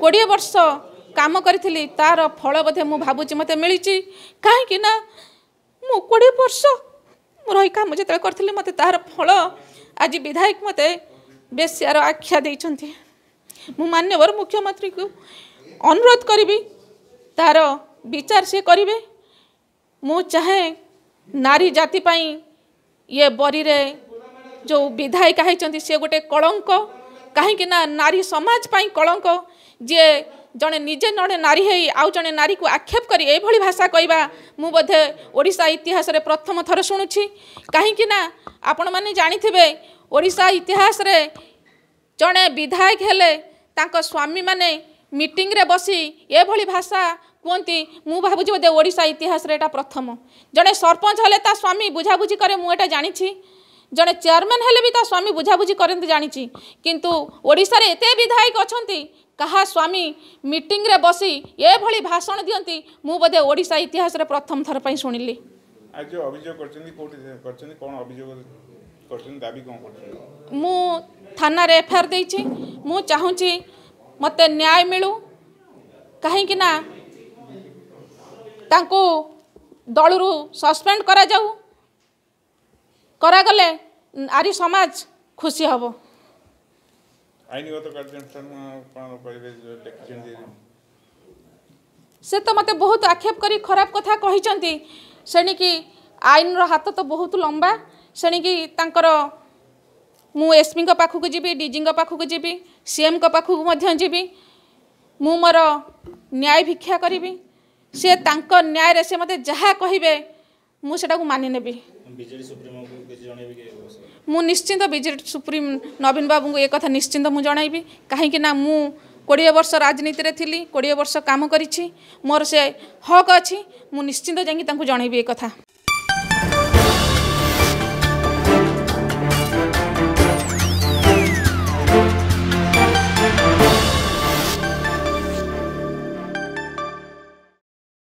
କୋଡ଼ିଏ ବର୍ଷ କାମ କରିଥିଲି ତାର ଫଳ ବୋଧେ ମୁଁ ଭାବୁଛି ମୋତେ ମିଳିଛି କାହିଁକି ନା ମୁଁ କୋଡ଼ିଏ ବର୍ଷ ମୁଁ ରହି କାମ ଯେତେବେଳେ କରିଥିଲି ମୋତେ ତାହାର ଫଳ ଆଜି ବିଧାୟକ ମୋତେ ବେଶ୍ୟାର ଆଖ୍ୟା ଦେଇଛନ୍ତି ମୁଁ ମାନ୍ୟବର ମୁଖ୍ୟମନ୍ତ୍ରୀଙ୍କୁ ଅନୁରୋଧ କରିବି ତାର ବିଚାର ସେ କରିବେ ମୁଁ ଚାହେଁ ନାରୀ ଜାତି ପାଇଁ ଇଏ ବରିରେ ଯେଉଁ ବିଧାୟିକା ହେଇଛନ୍ତି ସେ ଗୋଟେ କଳଙ୍କ କାହିଁକିନା ନାରୀ ସମାଜ ପାଇଁ କଳଙ୍କ ଯିଏ ଜଣେ ନିଜେ ଜଣେ ନାରୀ ହେଇ ଆଉ ଜଣେ ନାରୀକୁ ଆକ୍ଷେପ କରି ଏଇଭଳି ଭାଷା କହିବା ମୁଁ ବୋଧେ ଓଡ଼ିଶା ଇତିହାସରେ ପ୍ରଥମ ଥର ଶୁଣୁଛି କାହିଁକିନା ଆପଣମାନେ ଜାଣିଥିବେ ଓଡ଼ିଶା ଇତିହାସରେ ଜଣେ ବିଧାୟକ ହେଲେ ତାଙ୍କ ସ୍ୱାମୀମାନେ ମିଟିଂରେ ବସି ଏଭଳି ଭାଷା କୁହନ୍ତି ମୁଁ ଭାବୁଛି ବୋଧେ ଓଡ଼ିଶା ଇତିହାସରେ ଏଇଟା ପ୍ରଥମ ଜଣେ ସରପଞ୍ଚ ହେଲେ ତା ସ୍ୱାମୀ ବୁଝାବୁଝି କରେ ମୁଁ ଏଇଟା ଜାଣିଛି ଜଣେ ଚେୟାରମ୍ୟାନ୍ ହେଲେ ବି ତା ସ୍ୱାମୀ ବୁଝାବୁଝି କରନ୍ତି ଜାଣିଛି କିନ୍ତୁ ଓଡ଼ିଶାରେ ଏତେ ବିଧାୟକ ଅଛନ୍ତି କାହା ସ୍ୱାମୀ ମିଟିଂରେ ବସି ଏଭଳି ଭାଷଣ ଦିଅନ୍ତି ମୁଁ ବୋଧେ ଓଡ଼ିଶା ଇତିହାସରେ ପ୍ରଥମ ଥର ପାଇଁ ଶୁଣିଲି ଆଜି ଅଭିଯୋଗ କରିଛନ୍ତି କୋଉଠି କରିଛନ୍ତି କ'ଣ ଅଭିଯୋଗ କରିଛନ୍ତି ଦାବି କ'ଣ କରିଛନ୍ତି ମୁଁ ଥାନାରେ ଏଫଆଇଆର୍ ଦେଇଛି ମୁଁ ଚାହୁଁଛି ମୋତେ ନ୍ୟାୟ ମିଳୁ କାହିଁକି ନା ତାଙ୍କୁ ଦଳରୁ ସସ୍ପେଣ୍ଡ କରାଯାଉ କରାଗଲେ নারী সমাজ খুশি হব সে তো মতো বহু আক্ষেপ করে খারাপ কথা কিন্তু সেণিকি আইনর হাত তো বহু লম্বা সেণিকি তাঁর মু এসপি পাখক যাবি ডিজি পাখক যাবি সিএম পাখক যাবি মু মর ন্যায় ভিক্ষা করবি সে তাঁর ন্যায় সে মতো যা কহবে মু সেটা মানি নেবি ବିଜେଡି ସୁପ୍ରିମୋଙ୍କୁ କିଛି ଜଣେଇବେ କି ମୁଁ ନିଶ୍ଚିନ୍ତ ବିଜେଡି ସୁପ୍ରିମ ନବୀନ ବାବୁଙ୍କୁ ଏ କଥା ନିଶ୍ଚିନ୍ତ ମୁଁ ଜଣାଇବି କାହିଁକି ନା ମୁଁ କୋଡ଼ିଏ ବର୍ଷ ରାଜନୀତିରେ ଥିଲି କୋଡ଼ିଏ ବର୍ଷ କାମ କରିଛି ମୋର ସେ ହକ୍ ଅଛି ମୁଁ ନିଶ୍ଚିନ୍ତ ଯାଇକି ତାଙ୍କୁ ଜଣାଇବି ଏ କଥା